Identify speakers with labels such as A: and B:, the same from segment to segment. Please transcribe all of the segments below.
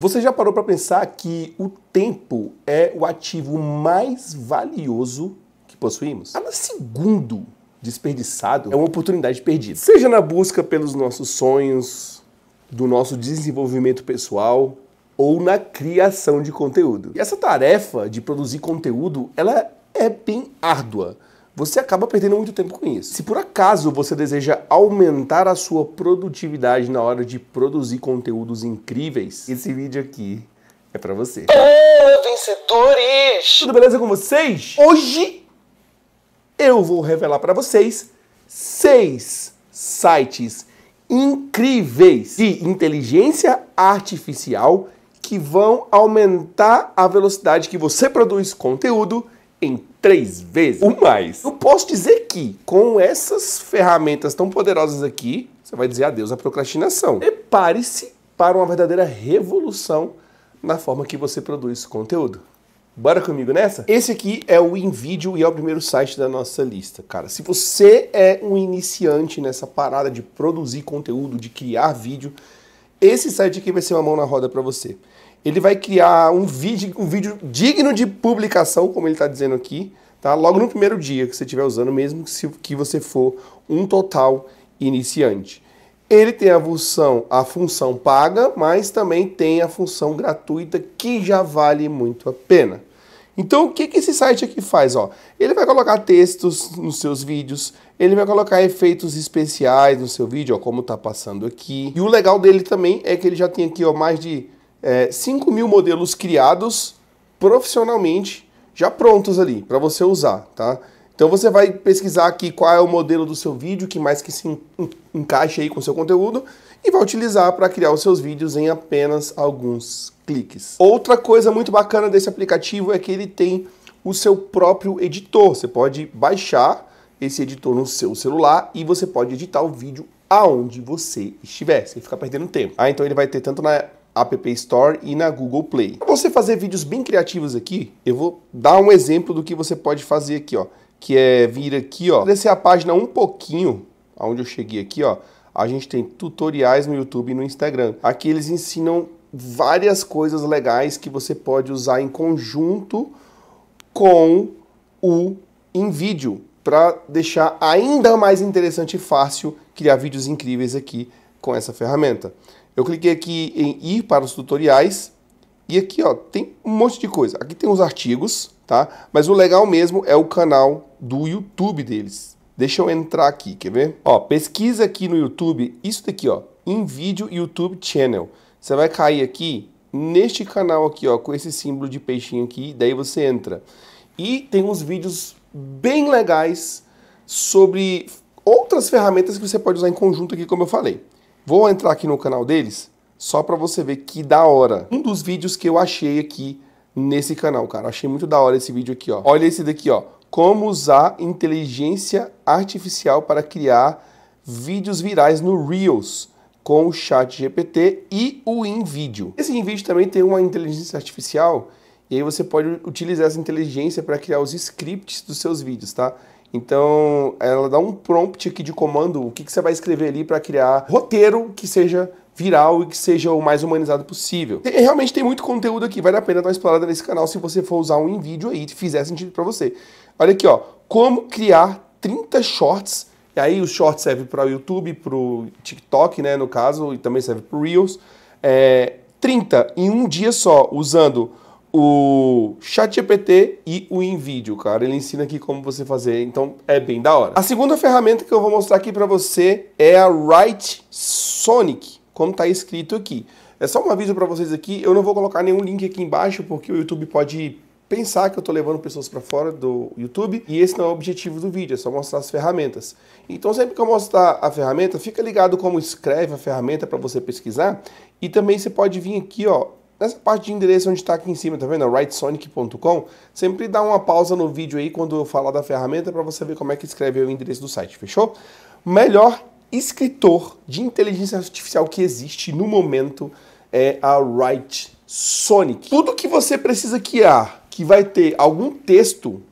A: Você já parou para pensar que o tempo é o ativo mais valioso que possuímos? Cada segundo desperdiçado é uma oportunidade perdida. Seja na busca pelos nossos sonhos, do nosso desenvolvimento pessoal ou na criação de conteúdo. E essa tarefa de produzir conteúdo, ela é bem árdua você acaba perdendo muito tempo com isso. Se por acaso você deseja aumentar a sua produtividade na hora de produzir conteúdos incríveis, esse vídeo aqui é para você. Ô, vencedores! Tudo beleza com vocês? Hoje eu vou revelar para vocês seis sites incríveis de inteligência artificial que vão aumentar a velocidade que você produz conteúdo em três vezes o mais. Eu posso dizer que com essas ferramentas tão poderosas aqui, você vai dizer adeus à procrastinação. Prepare-se para uma verdadeira revolução na forma que você produz conteúdo. Bora comigo nessa? Esse aqui é o InVideo e é o primeiro site da nossa lista, cara. Se você é um iniciante nessa parada de produzir conteúdo, de criar vídeo, esse site aqui vai ser uma mão na roda para você ele vai criar um vídeo, um vídeo digno de publicação, como ele está dizendo aqui, tá? logo no primeiro dia que você estiver usando, mesmo que, se, que você for um total iniciante. Ele tem a função, a função paga, mas também tem a função gratuita, que já vale muito a pena. Então, o que, que esse site aqui faz? Ó, ele vai colocar textos nos seus vídeos, ele vai colocar efeitos especiais no seu vídeo, ó, como está passando aqui. E o legal dele também é que ele já tem aqui ó, mais de é, 5 mil modelos criados profissionalmente, já prontos ali, para você usar, tá? Então você vai pesquisar aqui qual é o modelo do seu vídeo, que mais que se encaixa aí com o seu conteúdo, e vai utilizar para criar os seus vídeos em apenas alguns cliques. Outra coisa muito bacana desse aplicativo é que ele tem o seu próprio editor. Você pode baixar esse editor no seu celular e você pode editar o vídeo aonde você estiver, sem ficar perdendo tempo. Ah, então ele vai ter tanto na App Store e na Google Play. Para você fazer vídeos bem criativos aqui, eu vou dar um exemplo do que você pode fazer aqui, ó, que é vir aqui, ó, descer é a página um pouquinho, aonde eu cheguei aqui, ó, a gente tem tutoriais no YouTube e no Instagram. Aqui eles ensinam várias coisas legais que você pode usar em conjunto com o em vídeo para deixar ainda mais interessante e fácil criar vídeos incríveis aqui com essa ferramenta. Eu cliquei aqui em ir para os tutoriais e aqui ó, tem um monte de coisa. Aqui tem os artigos, tá? Mas o legal mesmo é o canal do YouTube deles. Deixa eu entrar aqui, quer ver? Ó, pesquisa aqui no YouTube, isso daqui ó, em vídeo YouTube Channel. Você vai cair aqui neste canal aqui ó, com esse símbolo de peixinho aqui, daí você entra. E tem uns vídeos bem legais sobre outras ferramentas que você pode usar em conjunto aqui, como eu falei. Vou entrar aqui no canal deles só para você ver que da hora. Um dos vídeos que eu achei aqui nesse canal, cara. Achei muito da hora esse vídeo aqui, ó. Olha esse daqui, ó. Como usar inteligência artificial para criar vídeos virais no Reels com o Chat GPT e o InVideo. Esse InVideo também tem uma inteligência artificial e aí você pode utilizar essa inteligência para criar os scripts dos seus vídeos, tá? Então, ela dá um prompt aqui de comando, o que, que você vai escrever ali para criar roteiro que seja viral e que seja o mais humanizado possível. E realmente tem muito conteúdo aqui, vale a pena dar uma explorada nesse canal se você for usar um em vídeo aí, se fizer sentido para você. Olha aqui, ó, como criar 30 shorts. E aí os shorts serve para o YouTube, para o TikTok, né, no caso, e também serve para Reels. É, 30 em um dia só, usando o ChatGPT e o InVideo, cara. Ele ensina aqui como você fazer, então é bem da hora. A segunda ferramenta que eu vou mostrar aqui para você é a Write Sonic, como está escrito aqui. É só um aviso para vocês aqui, eu não vou colocar nenhum link aqui embaixo porque o YouTube pode pensar que eu estou levando pessoas para fora do YouTube e esse não é o objetivo do vídeo, é só mostrar as ferramentas. Então sempre que eu mostrar a ferramenta, fica ligado como escreve a ferramenta para você pesquisar e também você pode vir aqui ó Nessa parte de endereço onde está aqui em cima, tá vendo? WriteSonic.com. É Sempre dá uma pausa no vídeo aí quando eu falar da ferramenta para você ver como é que escreve o endereço do site, fechou? Melhor escritor de inteligência artificial que existe no momento é a Write Tudo que você precisa criar que vai ter algum texto,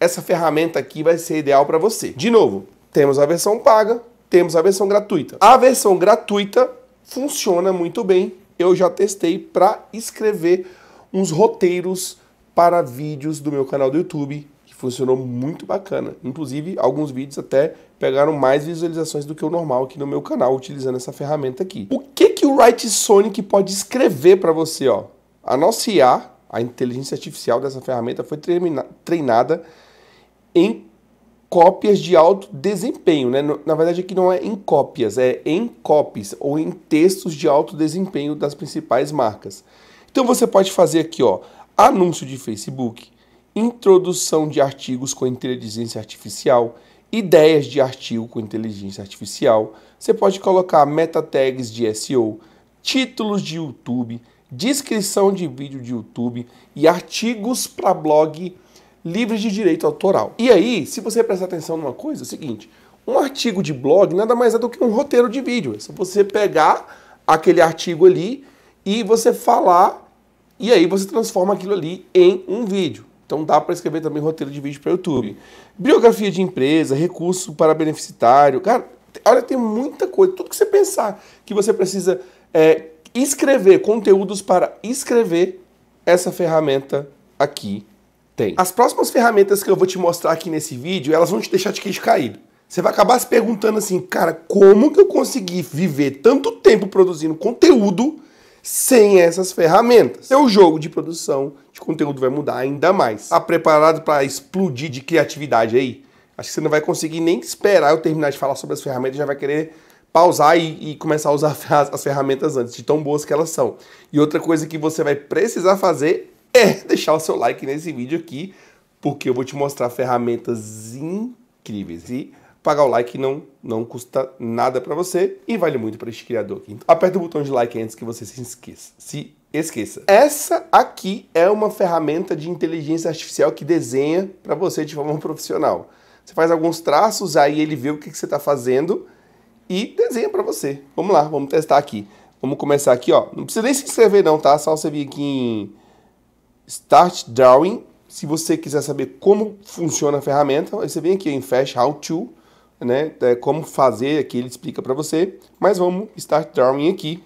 A: essa ferramenta aqui vai ser ideal para você. De novo, temos a versão paga, temos a versão gratuita. A versão gratuita funciona muito bem eu já testei para escrever uns roteiros para vídeos do meu canal do YouTube, que funcionou muito bacana. Inclusive, alguns vídeos até pegaram mais visualizações do que o normal aqui no meu canal, utilizando essa ferramenta aqui. O que, que o Write Sonic pode escrever para você? Ó? A nossa IA, a inteligência artificial dessa ferramenta, foi treinada em cópias de alto desempenho, né? Na verdade, aqui não é em cópias, é em copies ou em textos de alto desempenho das principais marcas. Então você pode fazer aqui, ó, anúncio de Facebook, introdução de artigos com inteligência artificial, ideias de artigo com inteligência artificial. Você pode colocar meta tags de SEO, títulos de YouTube, descrição de vídeo de YouTube e artigos para blog livres de direito autoral. E aí, se você prestar atenção numa coisa, é o seguinte: um artigo de blog nada mais é do que um roteiro de vídeo. É só você pegar aquele artigo ali e você falar, e aí você transforma aquilo ali em um vídeo. Então dá para escrever também roteiro de vídeo para YouTube. Biografia de empresa, recurso para beneficiário. Cara, olha, tem muita coisa. Tudo que você pensar que você precisa é, escrever, conteúdos para escrever, essa ferramenta aqui tem. As próximas ferramentas que eu vou te mostrar aqui nesse vídeo, elas vão te deixar de queixo caído. Você vai acabar se perguntando assim, cara, como que eu consegui viver tanto tempo produzindo conteúdo sem essas ferramentas? Seu jogo de produção de conteúdo vai mudar ainda mais. Tá preparado para explodir de criatividade aí? Acho que você não vai conseguir nem esperar eu terminar de falar sobre as ferramentas, já vai querer pausar e, e, começar a usar as, as ferramentas antes, de tão boas que elas são. E outra coisa que você vai precisar fazer é deixar o seu like nesse vídeo aqui, porque eu vou te mostrar ferramentas incríveis. E pagar o like não, não custa nada para você e vale muito para este criador aqui. Então, aperta o botão de like antes que você se esqueça. Se esqueça. Essa aqui é uma ferramenta de inteligência artificial que desenha para você de forma profissional. Você faz alguns traços, aí ele vê o que, que você está fazendo e desenha para você. Vamos lá, vamos testar aqui. Vamos começar aqui, ó. Não precisa nem se inscrever não, tá? Só você vir aqui em Start Drawing. Se você quiser saber como funciona a ferramenta, você vem aqui em Fast How To, né? É como fazer aqui, ele explica para você. Mas vamos Start Drawing aqui.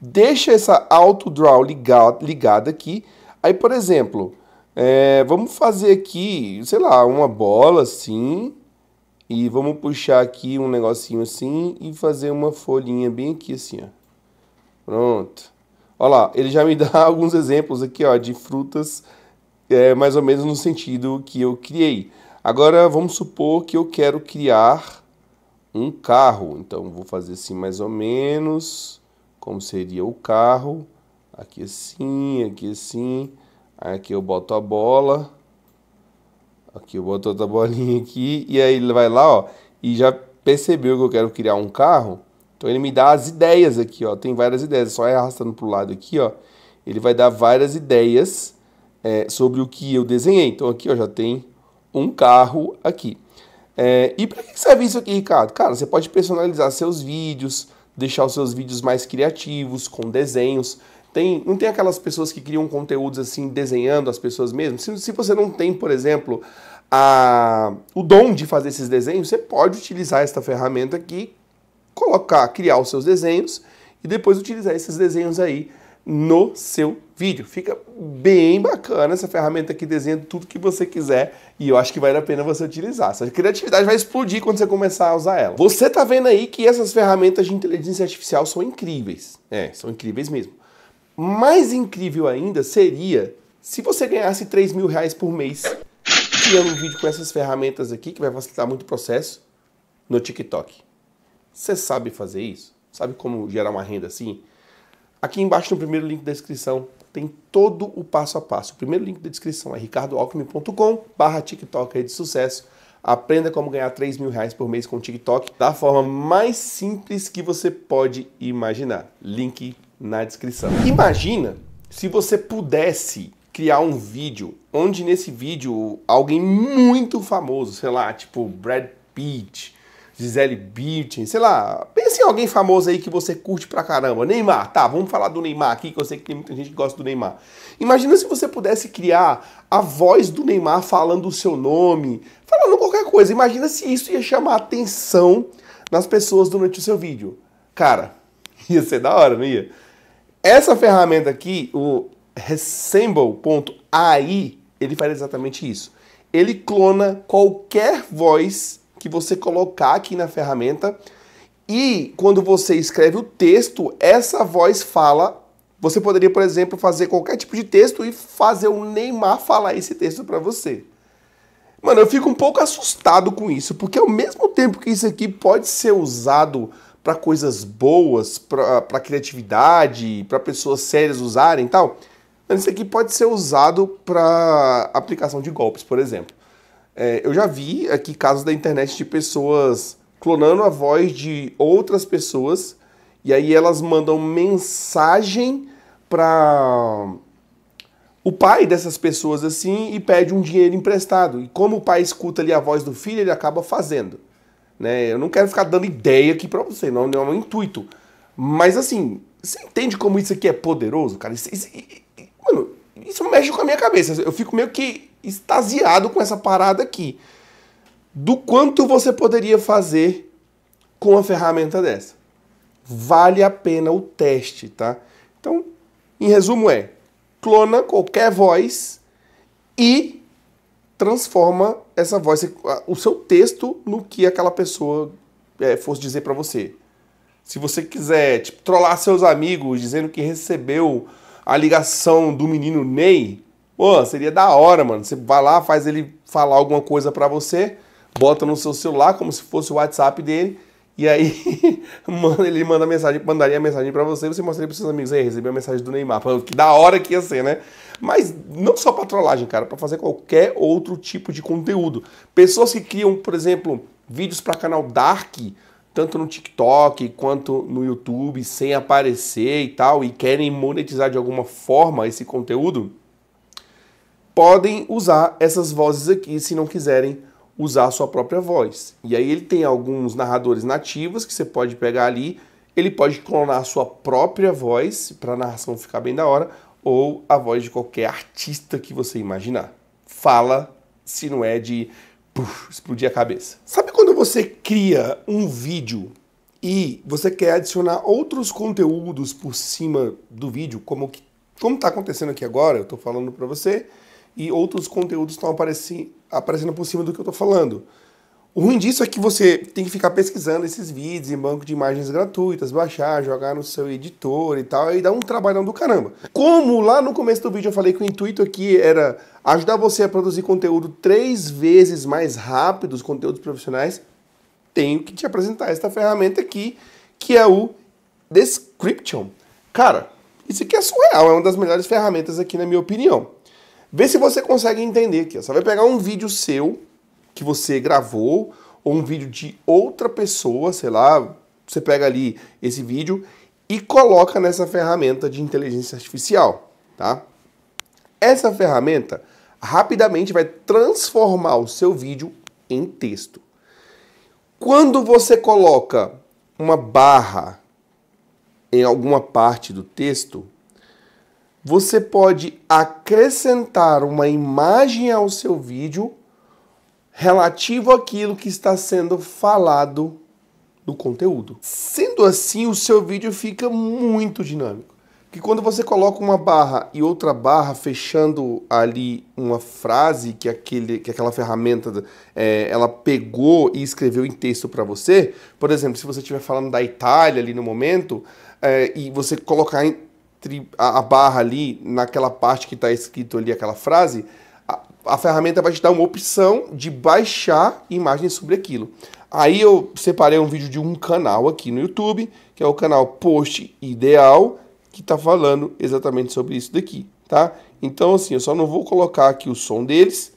A: Deixa essa Auto Draw ligada, ligada aqui. Aí, por exemplo, é, vamos fazer aqui, sei lá, uma bola assim. E vamos puxar aqui um negocinho assim e fazer uma folhinha bem aqui assim, ó. Pronto. Olha lá, ele já me dá alguns exemplos aqui ó, de frutas é, mais ou menos no sentido que eu criei. Agora vamos supor que eu quero criar um carro. Então vou fazer assim mais ou menos como seria o carro. Aqui assim, aqui assim. Aqui eu boto a bola. Aqui eu boto outra bolinha aqui. E aí ele vai lá ó, e já percebeu que eu quero criar um carro. Então ele me dá as ideias aqui, ó. Tem várias ideias. Só arrastando para o lado aqui, ó. Ele vai dar várias ideias é, sobre o que eu desenhei. Então aqui, ó, já tem um carro aqui. É, e para que serve isso aqui, Ricardo? Cara, você pode personalizar seus vídeos, deixar os seus vídeos mais criativos, com desenhos. Tem, não tem aquelas pessoas que criam conteúdos assim, desenhando as pessoas mesmo? Se, se você não tem, por exemplo, a, o dom de fazer esses desenhos, você pode utilizar esta ferramenta aqui, colocar, criar os seus desenhos e depois utilizar esses desenhos aí no seu vídeo. Fica bem bacana essa ferramenta aqui desenha tudo que você quiser e eu acho que vale a pena você utilizar. sua criatividade vai explodir quando você começar a usar ela. Você tá vendo aí que essas ferramentas de inteligência artificial são incríveis. É, são incríveis mesmo. Mais incrível ainda seria se você ganhasse 3 mil reais por mês criando um vídeo com essas ferramentas aqui, que vai facilitar muito o processo, no TikTok. Você sabe fazer isso? Sabe como gerar uma renda assim? Aqui embaixo no primeiro link da descrição tem todo o passo a passo. O primeiro link da descrição é ricardoalckmin.com barra TikTok de sucesso. Aprenda como ganhar 3 mil reais por mês com o TikTok da forma mais simples que você pode imaginar. Link na descrição. Imagina se você pudesse criar um vídeo onde nesse vídeo alguém muito famoso, sei lá, tipo Brad Pitt, Gisele Bündchen, sei lá, pense em alguém famoso aí que você curte pra caramba. Neymar, tá, vamos falar do Neymar aqui, que eu sei que tem muita gente que gosta do Neymar. Imagina se você pudesse criar a voz do Neymar falando o seu nome, falando qualquer coisa. Imagina se isso ia chamar atenção nas pessoas durante o seu vídeo. Cara, ia ser da hora, não ia? Essa ferramenta aqui, o Resemble.ai, ele faz exatamente isso. Ele clona qualquer voz que você colocar aqui na ferramenta. E quando você escreve o texto, essa voz fala. Você poderia, por exemplo, fazer qualquer tipo de texto e fazer o Neymar falar esse texto para você. Mano, eu fico um pouco assustado com isso, porque ao mesmo tempo que isso aqui pode ser usado para coisas boas, para criatividade, para pessoas sérias usarem e tal, isso aqui pode ser usado para aplicação de golpes, por exemplo. É, eu já vi aqui casos da internet de pessoas clonando a voz de outras pessoas e aí elas mandam mensagem para o pai dessas pessoas assim e pede um dinheiro emprestado. E como o pai escuta ali a voz do filho, ele acaba fazendo. Né? Eu não quero ficar dando ideia aqui para você, não, não é um intuito. Mas assim, você entende como isso aqui é poderoso, cara? Isso, isso, isso, mano, isso mexe com a minha cabeça. Eu fico meio que extasiado com essa parada aqui. Do quanto você poderia fazer com uma ferramenta dessa. Vale a pena o teste, tá? Então, em resumo é, clona qualquer voz e transforma essa voz, o seu texto no que aquela pessoa é, fosse dizer para você. Se você quiser tipo, trollar seus amigos dizendo que recebeu a ligação do menino Ney, Pô, seria da hora, mano. Você vai lá, faz ele falar alguma coisa para você, bota no seu celular como se fosse o WhatsApp dele, e aí manda, ele manda mensagem, mandaria a mensagem para você, você mostraria pros seus amigos, aí, recebeu a mensagem do Neymar. Que da hora que ia ser, né? Mas não só pra trollagem, cara, para fazer qualquer outro tipo de conteúdo. Pessoas que criam, por exemplo, vídeos para canal Dark, tanto no TikTok quanto no YouTube, sem aparecer e tal, e querem monetizar de alguma forma esse conteúdo, podem usar essas vozes aqui se não quiserem usar a sua própria voz. E aí ele tem alguns narradores nativos que você pode pegar ali, ele pode clonar a sua própria voz para a narração ficar bem da hora, ou a voz de qualquer artista que você imaginar. Fala se não é de puf, explodir a cabeça. Sabe quando você cria um vídeo e você quer adicionar outros conteúdos por cima do vídeo, como que como está acontecendo aqui agora, eu estou falando para você, e outros conteúdos estão aparecendo, aparecendo por cima do que eu estou falando. O ruim disso é que você tem que ficar pesquisando esses vídeos em banco de imagens gratuitas, baixar, jogar no seu editor e tal, e dá um trabalhão do caramba. Como lá no começo do vídeo eu falei que o intuito aqui era ajudar você a produzir conteúdo três vezes mais rápido, os conteúdos profissionais, tenho que te apresentar esta ferramenta aqui, que é o Description. Cara, isso aqui é surreal, é uma das melhores ferramentas aqui na minha opinião. Vê se você consegue entender aqui. Você vai pegar um vídeo seu que você gravou, ou um vídeo de outra pessoa, sei lá, você pega ali esse vídeo e coloca nessa ferramenta de inteligência artificial, tá? Essa ferramenta rapidamente vai transformar o seu vídeo em texto. Quando você coloca uma barra em alguma parte do texto, você pode acrescentar uma imagem ao seu vídeo relativo àquilo que está sendo falado no conteúdo. Sendo assim, o seu vídeo fica muito dinâmico. Que quando você coloca uma barra e outra barra fechando ali uma frase que, aquele, que aquela ferramenta é, ela pegou e escreveu em texto para você, por exemplo, se você estiver falando da Itália ali no momento é, e você colocar a barra ali, naquela parte que está escrito ali, aquela frase, a, a ferramenta vai te dar uma opção de baixar imagens sobre aquilo. Aí eu separei um vídeo de um canal aqui no YouTube, que é o canal Post Ideal, que está falando exatamente sobre isso daqui, tá? Então, assim, eu só não vou colocar aqui o som deles,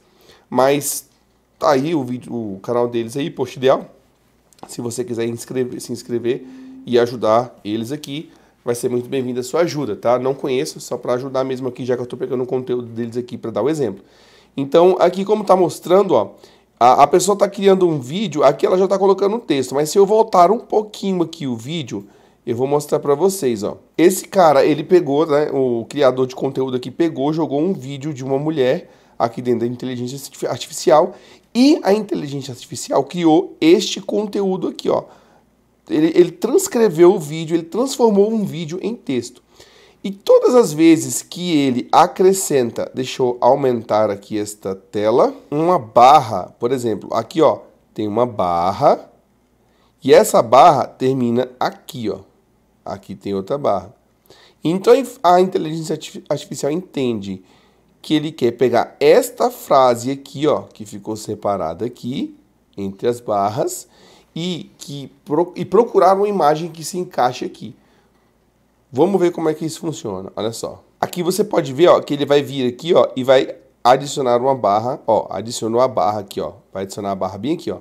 A: mas tá aí o vídeo, o canal deles aí, Post Ideal. Se você quiser inscrever, se inscrever e ajudar eles aqui vai ser muito bem-vinda a sua ajuda, tá? Não conheço, só para ajudar mesmo aqui, já que eu estou pegando o conteúdo deles aqui para dar o exemplo. Então, aqui como está mostrando, ó, a, a pessoa está criando um vídeo, aqui ela já está colocando um texto, mas se eu voltar um pouquinho aqui o vídeo, eu vou mostrar para vocês, ó. Esse cara, ele pegou, né, o criador de conteúdo aqui pegou, jogou um vídeo de uma mulher aqui dentro da inteligência artificial e a inteligência artificial criou este conteúdo aqui, ó ele, ele transcreveu o vídeo, ele transformou um vídeo em texto. E todas as vezes que ele acrescenta, deixa eu aumentar aqui esta tela, uma barra, por exemplo, aqui ó, tem uma barra e essa barra termina aqui ó. Aqui tem outra barra. Então a inteligência artificial entende que ele quer pegar esta frase aqui ó, que ficou separada aqui entre as barras e, que, e procurar uma imagem que se encaixe aqui. Vamos ver como é que isso funciona. Olha só. Aqui você pode ver ó, que ele vai vir aqui ó, e vai adicionar uma barra. Ó, adicionou a barra aqui. Ó, vai adicionar a barra bem aqui. Ó.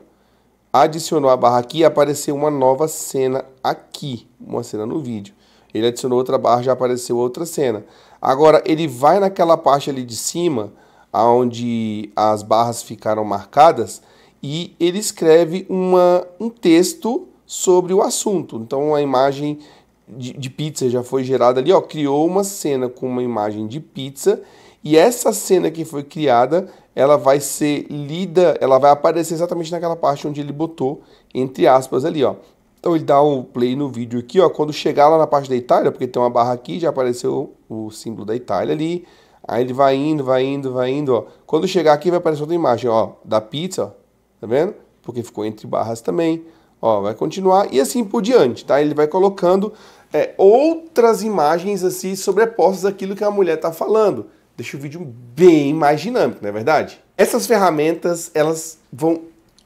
A: Adicionou a barra aqui e apareceu uma nova cena aqui. Uma cena no vídeo. Ele adicionou outra barra, já apareceu outra cena. Agora, ele vai naquela parte ali de cima, onde as barras ficaram marcadas, e ele escreve uma, um texto sobre o assunto. Então a imagem de, de pizza já foi gerada ali, ó, criou uma cena com uma imagem de pizza e essa cena que foi criada, ela vai ser lida, ela vai aparecer exatamente naquela parte onde ele botou entre aspas ali, ó. Então ele dá um play no vídeo aqui, ó. Quando chegar lá na parte da Itália, porque tem uma barra aqui, já apareceu o símbolo da Itália ali. Aí ele vai indo, vai indo, vai indo, ó. Quando chegar aqui vai aparecer outra imagem, ó, da pizza, ó. Tá vendo? Porque ficou entre barras também. Ó, vai continuar e assim por diante, tá? Ele vai colocando é, outras imagens assim sobrepostas àquilo que a mulher está falando. Deixa o vídeo bem mais dinâmico, não é verdade? Essas ferramentas, elas vão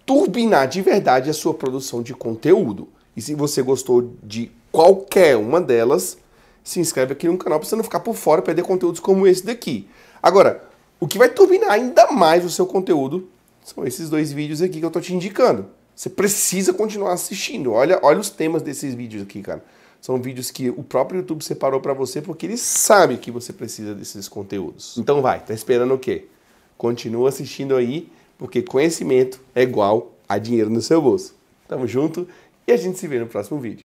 A: turbinar de verdade a sua produção de conteúdo. E se você gostou de qualquer uma delas, se inscreve aqui no canal para você não ficar por fora e perder conteúdos como esse daqui. Agora, o que vai turbinar ainda mais o seu conteúdo são esses dois vídeos aqui que eu tô te indicando. Você precisa continuar assistindo. Olha, olha os temas desses vídeos aqui, cara. São vídeos que o próprio YouTube separou para você porque ele sabe que você precisa desses conteúdos. Então vai, tá esperando o quê? Continua assistindo aí, porque conhecimento é igual a dinheiro no seu bolso. Tamo junto e a gente se vê no próximo vídeo.